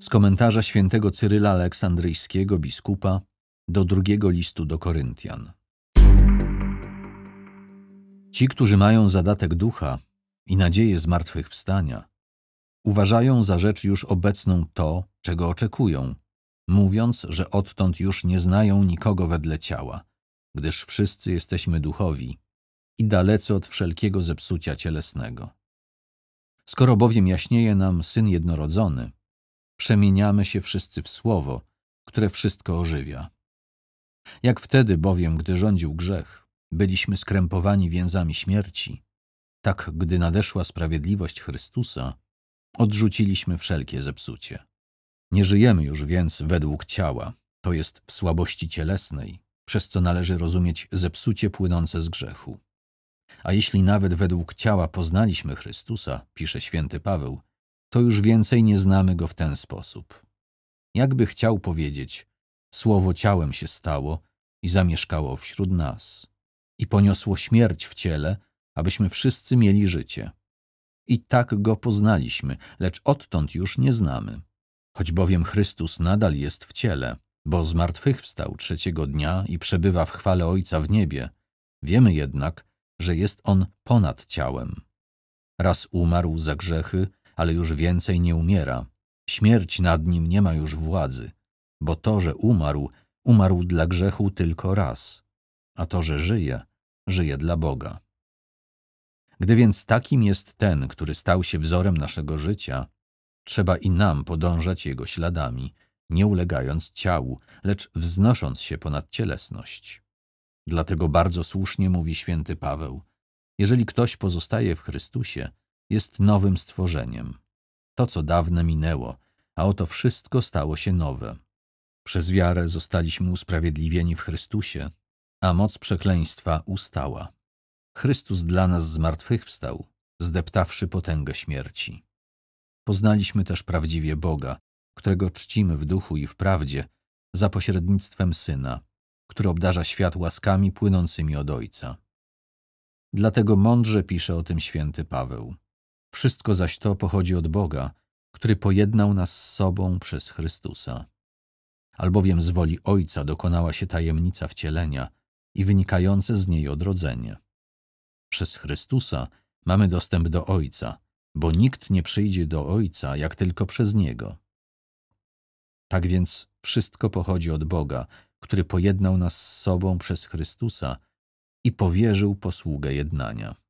Z komentarza świętego Cyryla Aleksandryjskiego biskupa do drugiego listu do Koryntian. Ci, którzy mają zadatek ducha i nadzieję zmartwychwstania, uważają za rzecz już obecną to, czego oczekują, mówiąc, że odtąd już nie znają nikogo wedle ciała, gdyż wszyscy jesteśmy duchowi i dalece od wszelkiego zepsucia cielesnego. Skoro bowiem jaśnieje nam Syn Jednorodzony, przemieniamy się wszyscy w słowo, które wszystko ożywia. Jak wtedy bowiem, gdy rządził grzech, byliśmy skrępowani więzami śmierci, tak gdy nadeszła sprawiedliwość Chrystusa, odrzuciliśmy wszelkie zepsucie. Nie żyjemy już więc według ciała, to jest w słabości cielesnej, przez co należy rozumieć zepsucie płynące z grzechu. A jeśli nawet według ciała poznaliśmy Chrystusa, pisze święty Paweł, to już więcej nie znamy go w ten sposób. Jakby chciał powiedzieć, słowo ciałem się stało i zamieszkało wśród nas, i poniosło śmierć w ciele, abyśmy wszyscy mieli życie. I tak go poznaliśmy, lecz odtąd już nie znamy. Choć bowiem Chrystus nadal jest w ciele, bo zmartwychwstał trzeciego dnia i przebywa w chwale Ojca w niebie, wiemy jednak, że jest on ponad ciałem. Raz umarł za grzechy, ale już więcej nie umiera. Śmierć nad nim nie ma już władzy, bo to, że umarł, umarł dla grzechu tylko raz, a to, że żyje, żyje dla Boga. Gdy więc takim jest ten, który stał się wzorem naszego życia, trzeba i nam podążać jego śladami, nie ulegając ciału, lecz wznosząc się ponad cielesność. Dlatego bardzo słusznie mówi święty Paweł: Jeżeli ktoś pozostaje w Chrystusie, jest nowym stworzeniem. To, co dawne minęło, a oto wszystko stało się nowe. Przez wiarę zostaliśmy usprawiedliwieni w Chrystusie, a moc przekleństwa ustała. Chrystus dla nas zmartwychwstał, zdeptawszy potęgę śmierci. Poznaliśmy też prawdziwie Boga, którego czcimy w duchu i w prawdzie, za pośrednictwem Syna, który obdarza świat łaskami płynącymi od Ojca. Dlatego mądrze pisze o tym święty Paweł. Wszystko zaś to pochodzi od Boga, który pojednał nas z sobą przez Chrystusa. Albowiem z woli Ojca dokonała się tajemnica wcielenia i wynikające z niej odrodzenie. Przez Chrystusa mamy dostęp do Ojca, bo nikt nie przyjdzie do Ojca, jak tylko przez Niego. Tak więc wszystko pochodzi od Boga, który pojednał nas z sobą przez Chrystusa i powierzył posługę jednania.